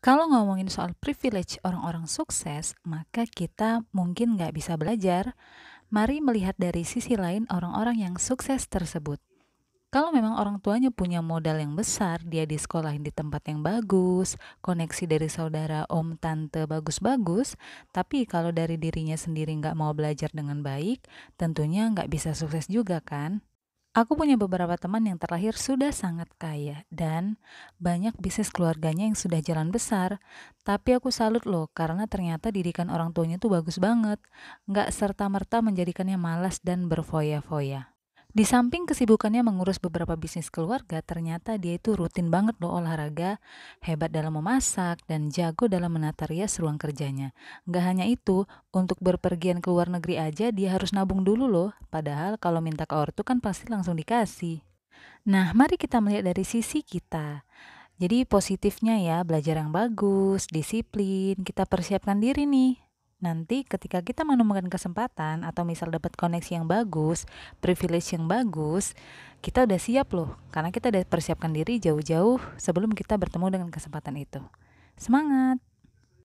Kalau ngomongin soal privilege orang-orang sukses, maka kita mungkin nggak bisa belajar. Mari melihat dari sisi lain orang-orang yang sukses tersebut. Kalau memang orang tuanya punya modal yang besar, dia di sekolahin di tempat yang bagus, koneksi dari saudara, om, tante bagus-bagus, tapi kalau dari dirinya sendiri nggak mau belajar dengan baik, tentunya nggak bisa sukses juga kan? Aku punya beberapa teman yang terlahir sudah sangat kaya dan banyak bisnis keluarganya yang sudah jalan besar. Tapi aku salut loh karena ternyata didikan orang tuanya tuh bagus banget. Nggak serta-merta menjadikannya malas dan berfoya-foya. Di samping kesibukannya mengurus beberapa bisnis keluarga, ternyata dia itu rutin banget loh olahraga, hebat dalam memasak, dan jago dalam menata rias ruang kerjanya. Nggak hanya itu, untuk berpergian ke luar negeri aja dia harus nabung dulu loh, padahal kalau minta ke ortu kan pasti langsung dikasih. Nah, mari kita melihat dari sisi kita. Jadi positifnya ya, belajar yang bagus, disiplin, kita persiapkan diri nih Nanti ketika kita menemukan kesempatan atau misal dapat koneksi yang bagus, privilege yang bagus, kita udah siap loh karena kita udah persiapkan diri jauh-jauh sebelum kita bertemu dengan kesempatan itu. Semangat!